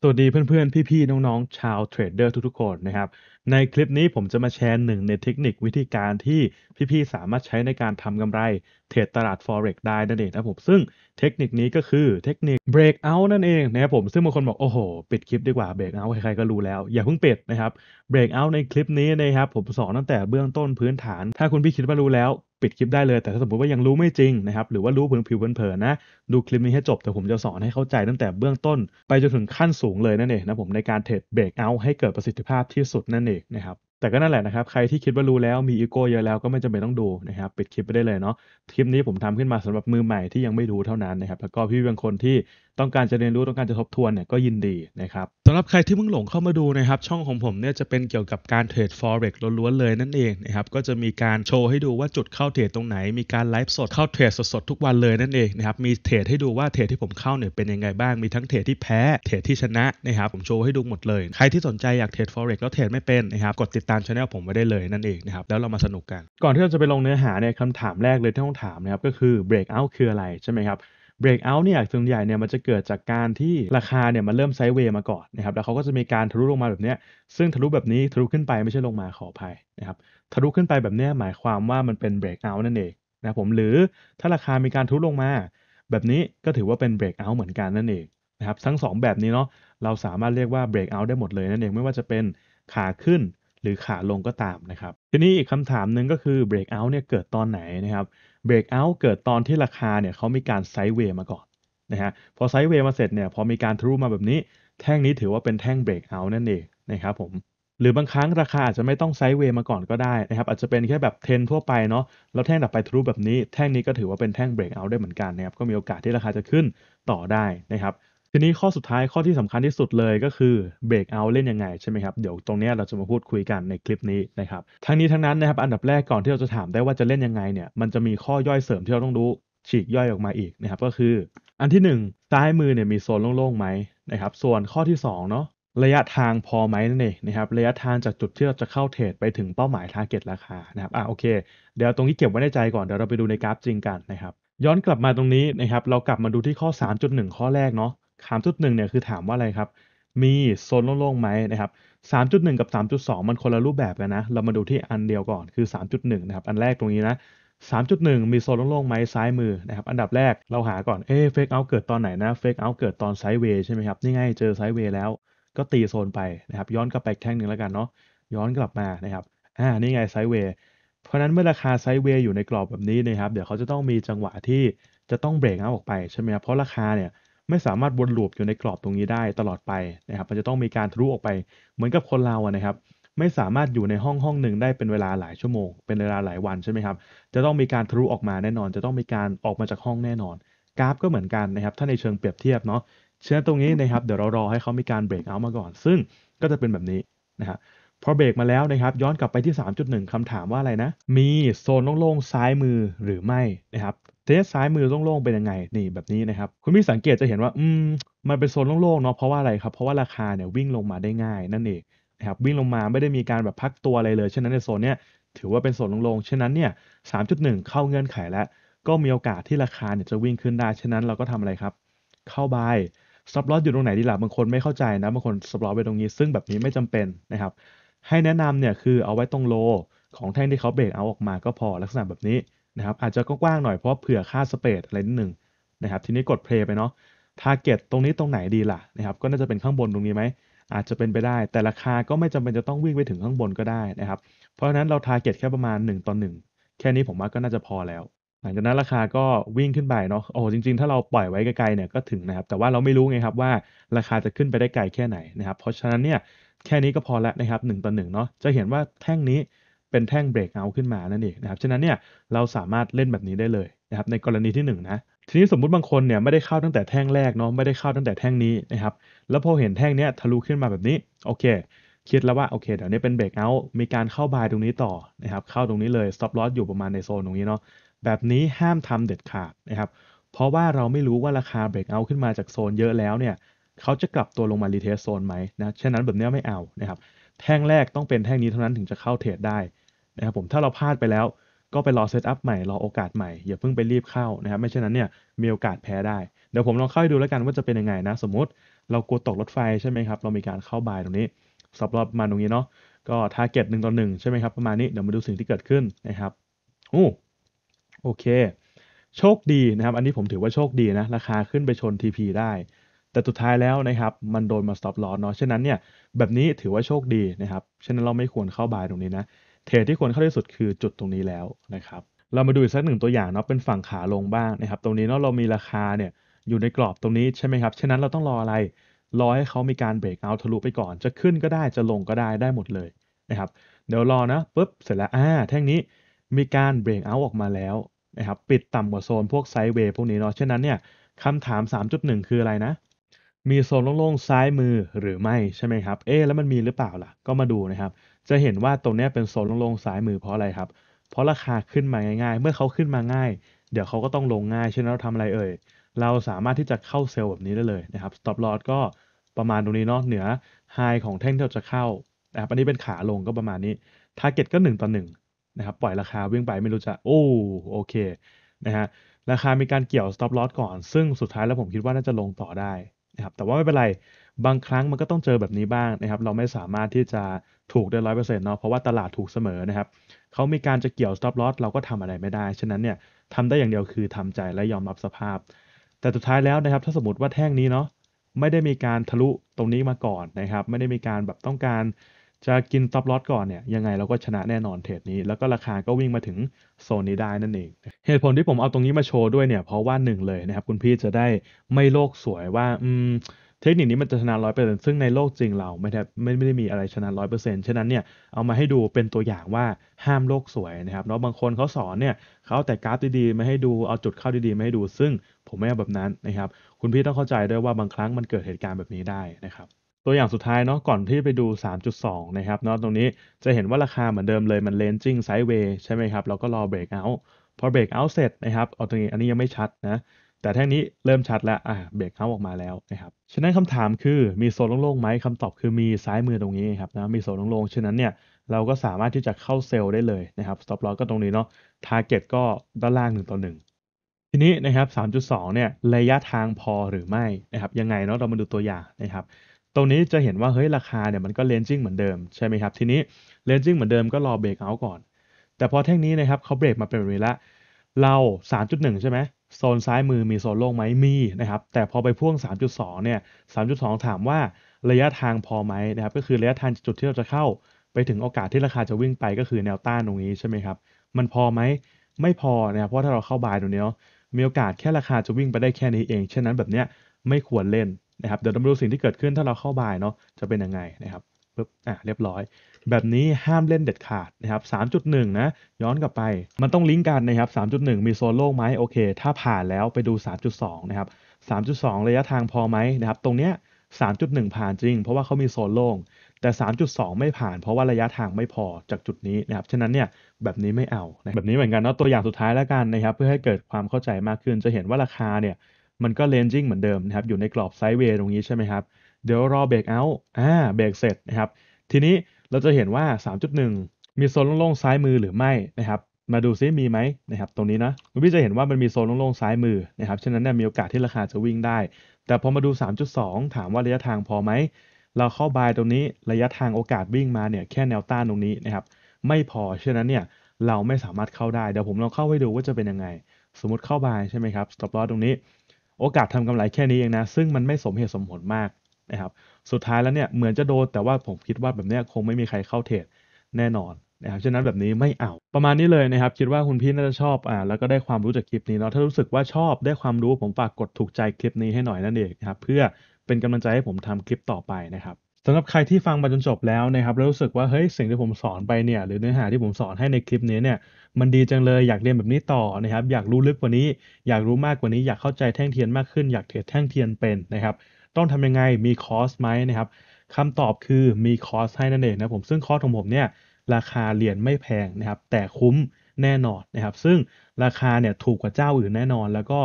สวัสดีเพื่อนๆ พี่ๆน้องๆชาวเทรดเดอร์ทุกๆคนนะครับในคลิปนี้ผมจะมาแชร์หนึ่งในเทคนิควิธีการที่พี่ๆสามารถใช้ในการทำกำไรเทรดตลาด Forex ได้นั่นเองนะผมซึ่งเทคนิคนี้ก็คือเทคนิค breakout นั่นเองนะครับผมซึ่งบางคนบอกโอ้โหปิดคลิป ดีกว่า breakout ใครๆก็รู้แล้วอย่าเพิ่งปิดนะครับ breakout ในคลิปนี้นะครับผมสอนตั้งแต่เบื้องต้นพื้นฐาน ถ้าคุณพี่คิดว่ารู้แล้วปิดคลิปได้เลย แต่ถ้าสมมติว่ายังรู้ไม่จริงนะครับหรือว่ารู้เพิ่งผิวเผินๆนะดูคลิปนี้ให้จบ แต่ผมจะสอนให้เข้าใจตั้งแต่เบื้องต้น ไปจนถึงขั้นสูงเลยนั่นเองนะผมในการเทรดเบรกเอาให้เกิดประสิทธิภาพที่สุดนั่นเองนะครับแต่ก็นั่นแหละนะครับ ใครที่คิดว่ารู้แล้วมีอีโก้เยอะแล้วก็ไม่จำเป็นต้องดูนะครับปิดคลิปไปได้เลยเนาะคลิปนี้ผมทำขึ้นมาสำหรับมือใหม่ที่ยังไม่ดูเท่านั้นนะครับ แล้วก็พี่บางคนที่ต้องการจะเรียนรู้ต้องการจะทบทวนเนี่ยก็ยินดีนะครับสำหรับใครที่เพิ่งหลงเข้ามาดูนะครับ ช่องของผมเนี่ยจะเป็นเกี่ยวกับการเทรด forex ล้วนๆเลยนั่นเองนะครับก็จะมีการโชว์ให้ดูว่าจุดเข้าเทรดตรงไหนมีการไลฟ์สดเข้าเทรดสดๆทุกวันเลยนั่นเองนะครับมีเทรดให้ดูว่าเทรดที่ผมเข้าเนี่ยเป็นยังไงบ้างมีทั้งเทรดที่แพ้เทรดที่ชนะนะครับ ผมโชว์ให้ดูหมดเลยใครที่สนใจอยากเทรด forex แล้วเทรดไม่เป็นนะครับกดติดตามช anel ผมไว้ได้เลยนั่นเองนะครับแล้วเรามาสนุกกันก่อนที่เราจะไปลงเนื้อหาเนี่ยคำถามแรกเลยที่ต้องถามนะครับก็คือ breakout คืออะไรใช่ไหมครับเบรกเอาท์เนี่ยส่วนใหญ่เนี่ยมันจะเกิดจากการที่ราคาเนี่ยมันเริ่มไซด์เวย์มาก่อนนะครับแล้วเขาก็จะมีการทะลุลงมาแบบนี้ ซึ่งทะลุแบบนี้ทะลุขึ้นไปไม่ใช่ลงมาขออภัยนะครับทะลุขึ้นไปแบบนี้หมายความว่ามันเป็นเบรกเอาท์นั่นเองนะผมหรือถ้าราคามีการทะลุลงมา แบบนี้ก็ถือว่าเป็นเบรกเอาท์เหมือนกันนั่นเองนะครับทั้ง 2 แบบนี้เนาะเราสามารถเรียกว่าเบรกเอาท์ได้หมดเลยนั่นเองไม่ว่าจะเป็นขาขึ้นหรือขาลงก็ตามนะครับ ทีนี้อีกคำถามหนึ่งก็คือ breakout เนี่ยเกิดตอนไหนนะครับ breakout เกิดตอนที่ราคาเนี่ยเขามีการไซด์เวย์มาก่อนนะฮะพอไซด์เวย์มาเสร็จเนี่ยพอมีการทะลุมาแบบนี้แท่งนี้ถือว่าเป็นแท่ง breakout นั่นเองนะครับผมหรือบางครั้งราคาอาจจะไม่ต้องไซด์เวย์มาก่อนก็ได้นะครับ อาจจะเป็นแค่แบบเทนทั่วไปเนาะแล้วแท่งดับไปทะลุแบบนี้ แท่งนี้ก็ถือว่าเป็นแท่งเบรกเอาได้เหมือนกันนะครับก็มีโอกาสที่ราคาจะขึ้นต่อได้นะครับทีนี้ข้อสุดท้ายข้อที่สำคัญที่สุดเลยก็คือเบรกเอาเล่นยังไงใช่ไหมครับเดี๋ยวตรงนี้เราจะมาพูดคุยกันในคลิปนี้นะครับ ทั้งนี้ทั้งนั้นนะครับอันดับแรกก่อนที่เราจะถามได้ว่าจะเล่นยังไงเนี่ยมันจะมีข้อย่อยเสริมที่เราต้องรู้ฉีกย่อยออกมาอีกนะครับก็คือ อันที่1ซ้ายมือเนี่ยมีโซนโล่งๆไหมนะครับส่วนข้อที่2เนาะระยะทางพอไหมนั่นเองนะครับระยะทางจากจุดที่เราจะเข้าเทรดไปถึงเป้าหมายทาร์เก็ตราคานะครับอ่ะโอเค เดี๋ยวตรงนี้เก็บไว้ในใจก่อนเดี๋ยวเราไปดูในกราฟจริงกันนะครับ ย้อนกลับมาตรงนี้นะครับเรากลับมาดูที่ข้อ 3.1 ข้อแรกเนาะถามจุดหนึ่งเนี่ยคือถามว่าอะไรครับ มีโซนโล่งๆไหมนะครับ3.1 กับ 3.2 มันคนละรูปแบบกันนะ เรามาดูที่อันเดียวก่อนคือ 3.1 นะครับ อันแรกตรงนี้นะ 3.1 มีโซนโล่งๆไหมซ้ายมือนะครับอันดับแรกเราหาก่อน เอ๊เฟกเอาเกิดตอนไหนนะเฟกเอาเกิดตอนไซด์เวย์ใช่ไหมครับ นี่ไงเจอไซด์เวย์แล้วก็ตีโซนไปนะครับย้อนกลับไปแท่งหนึ่งแล้วกันเนาะ ย้อนกลับมานะครับ อ่า นี่ไงไซด์เวย์ เพราะนั้นเมื่อราคาไซด์เวย์อยู่ในกรอบแบบนี้นะครับ เดี๋ยวเขาจะต้องมีจังหวะที่จะต้องเบรกเอาออกไปใช่ไหมครับเพราะราคาเนี่ยไม่สามารถวนลูปอยู่ในกรอบตรงนี้ได้ตลอดไปนะครับ มันจะต้องมีการทะลุออกไปเหมือนกับคนเราอะนะครับ ไม่สามารถอยู่ในห้องห้องหนึ่งได้เป็นเวลาหลายชั่วโมง เป็นเวลาหลายวันใช่ไหมครับ จะต้องมีการทะลุออกมาแน่นอน จะต้องมีการออกมาจากห้องแน่นอน กราฟก็เหมือนกันนะครับถ้าในเชิงเปรียบเทียบเนาะเชื่อตรงนี้นะครับ เดี๋ยวเรารอให้เขามีการเบรกเอามาก่อน ซึ่งก็จะเป็นแบบนี้นะครับพอเบรกมาแล้วนะครับ ย้อนกลับไปที่ 3.1 คำถามว่าอะไรนะ มีโซนโล่งๆซ้ายมือหรือไม่นะครับทีนี้ซ้ายมือโล่งๆเป็นยังไงนี่แบบนี้นะครับคุณพี่สังเกตจะเห็นว่าอืมมันเป็นโซนโล่งๆเนาะเพราะว่าอะไรครับเพราะว่าราคาเนี่ยวิ่งลงมาได้ง่ายนั่นเองนะครับวิ่งลงมาไม่ได้มีการแบบพักตัวอะไรเลยฉะนั้นในโซนเนี้ยถือว่าเป็นโซนโล่งๆฉะนั้นเนี่ย 3.1 เข้าเงื่อนไขแล้วก็มีโอกาสที่ราคาเนี่ยจะวิ่งขึ้นได้ฉะนั้นเราก็ทำอะไรครับ เข้าบายสต็อปลอสอยู่ตรงไหนดีล่ะบางคนไม่เข้าใจนะบางคนสต็อปลอสไปตรงนี้ซึ่งแบบนี้ไม่จำเป็นนะครับ ให้แนะนำเนี่ยคือเอาไว้ตรงโลของแท่งที่เขาเบรกเอาออกมาก็พอลักษณะแบบนี้นะครับอาจจะกว้างๆหน่อยเพราะเผื่อค่าสเปซอะไรนิดหนึ่งนะครับทีนี้กดเพลย์ไปเนาะทาร์เก็ตตรงนี้ตรงไหนดีล่ะนะครับก็น่าจะเป็นข้างบนตรงนี้ไหม อาจจะเป็นไปได้ แต่ราคาก็ไม่จำเป็นจะต้องวิ่งไปถึงข้างบนก็ได้นะครับเพราะฉะนั้นเราทาร์เก็ตแค่ประมาณ 1ต่อ1แค่นี้ผมว่าก็น่าจะพอแล้ว หลังจากนั้นราคาก็วิ่งขึ้นไปเนาะโอ้จริง ๆ ถ้าเราปล่อยไว้ไกลๆเนี่ยก็ถึงนะครับแต่ว่าเราไม่รู้ไงครับว่าราคาจะขึ้นไปได้ไกลแค่ไหนนะครับเพราะฉะนั้นเนี่ยแค่นี้ก็พอแล้วนะครับ1ต่อ1เนาะจะเห็นว่าแท่งนี้เป็นแท่งเบรกเอาขึ้นมานั่นเองนะครับ ฉะนั้นเนี่ยเราสามารถเล่นแบบนี้ได้เลยนะครับในกรณีที่1นนะ ทีนี้สมมุติบางคนเนี่ยไม่ได้เข้าตั้งแต่แท่งแรกเนาะไม่ได้เข้าตั้งแต่แท่งนี้นะครับ แล้วพอเห็นแท่งเนี้ยทะลุขึ้นมาแบบนี้โอเค คิดแล้วว่าโอเคเดี๋ยวนี้เป็นเบรกเอามีการเข้าบายตรงนี้ต่อนะครับเข้าตรงนี้เลยสต็อปลอสอยู่ประมาณในโซนตรงนี้เนาะแบบนี้ห้ามทำเด็ดขาดนะครับ เพราะว่าเราไม่รู้ว่าราคาเบรกเอาขึ้นมาจากโซนเยอะแล้วเนี่ยเขาจะกลับตัวลงมารีเทสโซนไหมนะ ฉะนั้นแบบนี้ไม่เอานะครับแท่งแรกต้องเป็นแท่งนี้เท่านั้นถึงจะเข้าเทรดได้นะครับผมถ้าเราพลาดไปแล้ว ก็ไปรอเซตอัพใหม่ รอโอกาสใหม่ อย่าเพิ่งไปรีบเข้านะครับไม่เช่นนั้นเนี่ยมีโอกาสแพ้ได้เดี๋ยวผมลองเข้าดูแล้วกันว่าจะเป็นยังไงนะ สมมติเรากลัวตกรถไฟใช่ไหมครับ เรามีการเข้าบายตรงนี้สับรอบมาตรงนี้เนาะก็ทาร์เก็ตหนึ่งต่อหนึ่งใช่ไหมครับประมาณนี้เดี๋ยวมาดูสิ่งที่เกิดขึ้นนะครับโอ้โอเค โชคดีนะครับ อันนี้ผมถือว่าโชคดีนะราคาขึ้นไปชน TP ได้ แต่สุดท้ายแล้วนะครับมันโดนมา stop loss เนาะฉะนั้นเนี่ยแบบนี้ถือว่าโชคดีนะครับ ฉะนั้นเราไม่ควรเข้าบายตรงนี้นะ เทรดที่ควรเข้าที่สุดคือจุดตรงนี้แล้วนะครับ เรามาดูอีกสักหนึ่งตัวอย่างเนาะ เป็นฝั่งขาลงบ้างนะครับ ตรงนี้เนาะเรามีราคาเนี่ยอยู่ในกรอบตรงนี้ใช่ไหมครับ ฉะนั้นเราต้องรออะไร รอให้เขามีการเบรกเอาทะลุไปก่อน จะขึ้นก็ได้ จะลงก็ได้ได้หมดเลยนะครับ เดี๋ยวรอนะปุ๊บเสร็จแล้วอ่าแท่งนี้มีการเบรกเอาออกมาแล้วนะครับ ปิดต่ำกว่าโซนพวกไซด์เวย์พวกนี้เนาะ ฉะนั้นเนี่ยคำถาม 3.1 คืออะไรนะมีโซนโล่งๆซ้ายมือหรือไม่ใช่ไหมครับ เอ๊แล้วมันมีหรือเปล่าล่ะ ก็มาดูนะครับ จะเห็นว่าตรงนี้เป็นโซนโล่งๆซ้ายมือเพราะอะไรครับ เพราะราคาขึ้นมาง่าย ๆ เมื่อเขาขึ้นมาง่าย เดี๋ยวเขาก็ต้องลงง่ายเช่นเราทำอะไรเอ่ย เราสามารถที่จะเข้าเซลล์แบบนี้ได้เลย นะครับ stop loss ก็ประมาณตรงนี้เนาะเหนือไฮของแท่งที่เราจะเข้านะครับอันนี้เป็นขาลงก็ประมาณนี้ target ก็1ต่อ1นะครับปล่อยราคาวิ่งไปไม่รู้จะโอ้โอเคนะฮะราคามีการเกี่ยว stop loss ก่อนซึ่งสุดท้ายแล้วผมคิดว่าน่าจะลงต่อได้นะครับแต่ว่าไม่เป็นไร บางครั้งมันก็ต้องเจอแบบนี้บ้างนะครับ เราไม่สามารถที่จะถูกได้ร้อยเปอร์เซ็นต์เนาะเพราะว่าตลาดถูกเสมอนะครับเขามีการจะเกี่ยว stop loss เราก็ทำอะไรไม่ได้ฉะนั้นเนี่ยทำได้อย่างเดียวคือทำใจและยอมรับสภาพ แต่สุดท้ายแล้วนะครับ ถ้าสมมติว่าแท่งนี้เนาะไม่ได้มีการทะลุตรงนี้มาก่อนนะครับ ไม่ได้มีการแบบต้องการจะกินซับลอตก่อนเนี่ยยังไงเราก็ชนะแน่นอนเทรดนี้ แล้วก็ราคาก็วิ่งมาถึงโซนนี้ได้นั่นเองเหตุผลที่ผมเอาตรงนี้มาโชว์ด้วยเนี่ยเพราะว่าหนึ่งเลยนะครับ คุณพี่จะได้ไม่โลกสวยว่าอืมเทคนิคนี้มันจะชนะร้อยเปอร์เซ็นต์ซึ่งในโลกจริงเราไม่ได้ไม่ได้มีอะไรชนะร้อยเปอร์เซ็นต์ฉะนั้นเนี่ย เอามาให้ดูเป็นตัวอย่างว่าห้ามโลกสวยนะครับเนาะบางคนเขาสอนเนี่ยเขาแต่กราฟดีๆมาให้ดูเอาจุดเข้าดีๆมาให้ดูซึ่งผมไม่เอาแบบนั้นนะครับคุณพี่ต้องเข้าใจด้วยว่าบางครั้งมันเกิดเหตุการณ์แบบนี้ได้นะครับตัวอย่างสุดท้ายเนาะก่อนที่ไปดู 3.2นะครับเนาะตรงนี้จะเห็นว่าราคาเหมือนเดิมเลย มันเลนจิ้งไซด์เวย์ใช่ไหมครับแล้วก็รอบรกเอาท์พอบรกเอาท์เสร็จนะครับเอาตรงนี้อันนี้ยังไม่ชัดนะแต่แท่งนี้เริ่มชัดแล้วอ่ะเบรกเอาออกมาแล้วนะครับฉะนั้นคำถามคือมีโซนโล่งๆไหมคำตอบคือมีซ้ายมือตรงนี้ครับนะมีโซนโล่งๆฉะนั้นเนี่ยเราก็สามารถที่จะเข้าเซลล์ได้เลยนะครับสต็อปลอสก็ตรงนี้เนาะทาร์เก็ตก็ด้านล่าง1ต่อ1 ทีนี้นะครับ 3.2เนี่ยระยะทางพอหรือไม่นะครับยังไงเนาะเรามาดูตัวอย่างนะครับตรงนี้จะเห็นว่าเฮ้ยราคาเนี่ยมันก็เลนจิ้งเหมือนเดิมใช่ไหมครับทีนี้เลนจิ้งเหมือนเดิมก็รอเบรกเอาก่อน แต่พอแท่งนี้นะครับเขาเบรกมาเป็นแบบนี้ละเรา 3.1 ใช่ไหมโซนซ้ายมือมีโซนโล่งไหมมีนะครับแต่พอไปพ่วง 3.2 เนี่ย 3.2 ถามว่าระยะทางพอไหมนะครับก็คือระยะทางจุดที่เราจะเข้าไปถึงโอกาสที่ราคาจะวิ่งไปก็คือแนวต้านตรงนี้ใช่ไหมครับมันพอไหมไม่พอนะครับเพราะถ้าเราเข้าบายตรงนี้มีโอกาสแค่ราคาจะวิ่งไปได้แค่นี้เองเช่นนั้นแบบเนี้ยไม่ควรเล่นนะครับเดี๋ยวเราดูสิ่งที่เกิดขึ้นถ้าเราเข้าบายเนาะจะเป็นยังไงนะครับปึ๊บอ่ะเรียบร้อย แบบนี้ห้ามเล่นเด็ดขาดนะครับ3.1นะย้อนกลับไป มันต้องลิงก์กันนะครับ3.1 มีโซนโล่งไหมโอเค ถ้าผ่านแล้วไปดู 3.2นะครับ3.2 ระยะทางพอไหมนะครับตรงเนี้ย3.1 ผ่านจริงเพราะว่าเขามีโซนโล่งแต่ 3.2 ไม่ผ่านเพราะว่าระยะทางไม่พอจากจุดนี้นะครับฉะนั้นเนี่ยแบบนี้ไม่เอาแบบนี้เหมือนกันเนาะตัวอย่างสุดท้ายแล้วกันนะครับเพื่อให้เกิดความเข้าใจมากขึ้นจะเห็นว่าราคาเนี่ยมันก็เลนจิ้งเหมือนเดิมนะครับ อยู่ในกรอบไซด์เวย์ตรงนี้ใช่ไหมครับ เดี๋ยวรอเบรกเอาท์อ่าเบรกเสร็จนะครับ ทีนี้เราจะเห็นว่า 3.1 มีโซนโล่งๆซ้ายมือหรือไม่นะครับ มาดูซิ มีไหมนะครับ ตรงนี้นะคุณพี่จะเห็นว่ามันมีโซนโล่งๆซ้ายมือนะครับ ฉะนั้นเนี่ยมีโอกาสที่ราคาจะวิ่งได้ แต่พอมาดู 3.2 ถามว่าระยะทางพอไหม เราเข้าบายตรงนี้ ระยะทางโอกาสวิ่งมาเนี่ยแค่แนวต้านตรงนี้นะครับ ไม่พอ ฉะนั้นเนี่ยเราไม่สามารถเข้าได้ เดี๋ยวผมลองเข้าให้ดูว่าจะเป็นยังไง สมมติเข้าบายใช่ไหมครับสต็อปลอ s ตรงนี้โอกาสทำกำไรแค่นี้เองนะ ซึ่งมันไม่สมเหตุสมผลมากนะครับ สุดท้ายแล้วเนี่ยเหมือนจะโดนแต่ว่าผมคิดว่าแบบนี้คงไม่มีใครเข้าเทรดแน่นอนนะครับฉะนั้นแบบนี้ไม่เอาประมาณนี้เลยนะครับ คิดว่าคุณพี่น่าจะชอบอ่าแล้วก็ได้ความรู้จากคลิปนี้เนาะถ้ารู้สึกว่าชอบได้ความรู้ผมฝากกดถูกใจคลิปนี้ให้หน่อยนั่นเองนะครับเพื่อเป็นกำลังใจให้ผมทำคลิปต่อไปนะครับสำหรับใครที่ฟังมาจนจบแล้วนะครับแล้วรู้สึกว่าเฮ้ย สิ่งที่ผมสอนไปเนี่ยหรือเนื้อหาที่ผมสอนให้ในคลิปนี้เนี่ยมันดีจังเลยอยากเรียนแบบนี้ต่อนะครับอยากรู้ลึกกว่านี้ อยากรู้มากกว่านี้ อยากเข้าใจแท่งเทียนมากขึ้นอยากเทรดแท่งเทียนเป็นนะครับ ต้องทำยังไงมีคอร์สไหมนะครับคำตอบคือมีคอร์สให้นั่นเองนะผมซึ่งคอร์สของผมเนี่ยราคาเรียนไม่แพงนะครับแต่คุ้มแน่นอนนะครับซึ่งราคาเนี่ยถูกกว่าเจ้าอื่นแน่นอน แล้วก็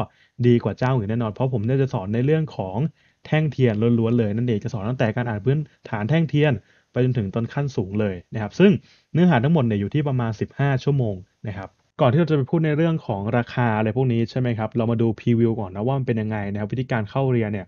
ดีกว่าเจ้าอื่นแน่นอนเพราะผมเนี่ยจะสอนในเรื่องของแท่งเทียนล้วนๆเลย นั่นเองจะสอนตั้งแต่การอ่านพื้นฐานแท่งเทียน ไปจนถึงตอนขั้นสูงเลยนะครับซึ่งเนื้อหาทั้งหมดเนี่ยอยู่ที่ประมาณ 15 ชั่วโมงนะครับก่อนที่เราจะไปพูดในเรื่องของราคาอะไรพวกนี้ใช่ไหมครับเรามาดูพรีวิวก่อนนะว่ามันเป็นยังไงนะครับวิธีการเข้าเรียนเนี่ย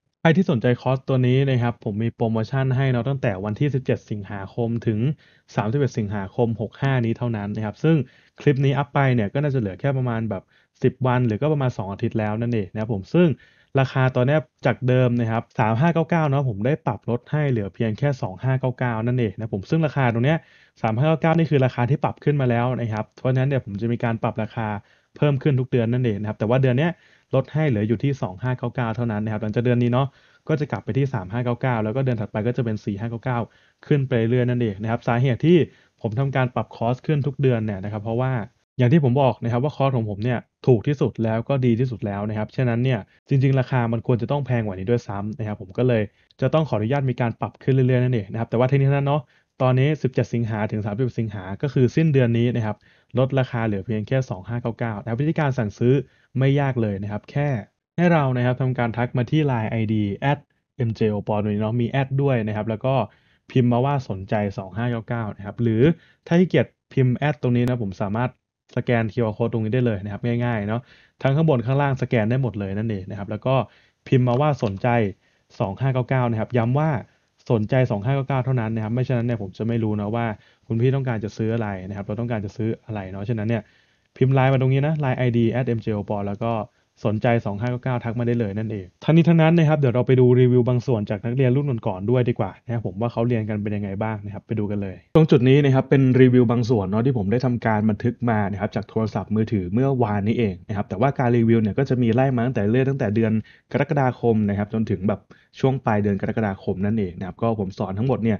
ใครที่สนใจคอร์สตัวนี้นะครับผมมีโปรโมชั่นให้เราตั้งแต่วันที่ 17 สิงหาคมถึง 31 สิงหาคม 65 นี้เท่านั้นนะครับซึ่งคลิปนี้อัพไปเนี่ยก็น่าจะเหลือแค่ประมาณแบบ 10 วันหรือก็ประมาณ 2 อาทิตย์แล้วนั่นเองนะครับผมซึ่งราคาตอนนี้จากเดิมนะครับ 3599เนาะผมได้ปรับลดให้เหลือเพียงแค่ 2599 นั่นเองนะผมซึ่งราคาตรงนี้ 3599 นี่คือราคาที่ปรับขึ้นมาแล้วนะครับเพราะฉะนั้นเนี่ยผมจะมีการปรับราคาเพิ่มขึ้นทุกเดือนนั่นเองนะครับแต่ว่าเดือนนี้ลดให้เหลืออยู่ที่ 2599 เท่านั้นนะครับหลังจากเดือนนี้เนาะ ก็จะกลับไปที่ 3599 แล้วก็เดือนถัดไปก็จะเป็น 4599 ขึ้นไปเรื่อยนั่นเองนะครับ สาเหตุที่ผมทำการปรับคอสขึ้นทุกเดือนเนี่ยนะครับ เพราะว่าอย่างที่ผมบอกนะครับว่าคอสของผมเนี่ยถูกที่สุดแล้วก็ดีที่สุดแล้วนะครับ ฉะนั้นเนี่ยจริง ๆราคา มันควรจะต้องแพงกว่านี้ด้วยซ้ำนะครับ ผมก็เลยจะต้องขออนุญาตมีการปรับขึ้นเรื่อยๆนั่นเองนะครับ แต่ว่าทีนี้ทนั้นเนาะ ตอนนี้ 17 สิงหาถึง3 1สิงหาก็คือสิ้นเดือนนี้นะครับลดราคาเหลือเพียงแค่2599นะครวิธีการสั่งซื้อไม่ยากเลยนะครับแค่ให้เรานะครับทำการทักมาที่ Line ID at mjo p o นนี้เนาะมีแอดด้วยนะครับแล้วก็พิมพ์มาว่าสนใจ 2599นะครับหรือถ้าที่เกียิพิมพ์แอดตรงนี้นะผมสามารถสแกน QR code ตรงนี้ได้เลยนะครับง่ายๆเนาะทั้งข้างบนข้างล่างสแกนได้หมดเลยนั่นเองนะครับแล้วก็พิมพ์มาว่าสนใจ 2599นะครับย้ำว่าสนใจ 2599 เท่านั้นนะครับไม่ฉะนั้นเนี่ยผมจะไม่รู้นะว่า คุณพี่ต้องการจะซื้ออะไรนะครับเราต้องการจะซื้ออะไรเนาะฉะนั้นเนี่ยพิมพ์ไลน์มาตรงนี้นะไลน์ ID at mjopol แล้วก็สนใจ 2599ทักมาได้เลยนั่นเอง ทั้งนี้ทั้งนั้นนะครับเดี๋ยวเราไปดูรีวิวบางส่วนจากนักเรียนรุ่นก่อนๆด้วยดีกว่านะผมว่าเขาเรียนกันเป็นยังไงบ้างนะครับไปดูกันเลย ตรงจุดนี้นะครับเป็นรีวิวบางส่วนเนาะที่ผมได้ทำการบันทึกมานะครับจากโทรศัพท์มือถือเมื่อวานนี้เองนะครับแต่ว่าการรีวิวเนี่ยก็จะมีไล่มาตั้งแต่เรื่องตั้งแต่เดือนกรกฎาคมนะครับจนถึงแบบช่วงปลายเดือนกรกฎาคมนั่นเองนะครับก็ผมสอนทั้งหมดเนี่ย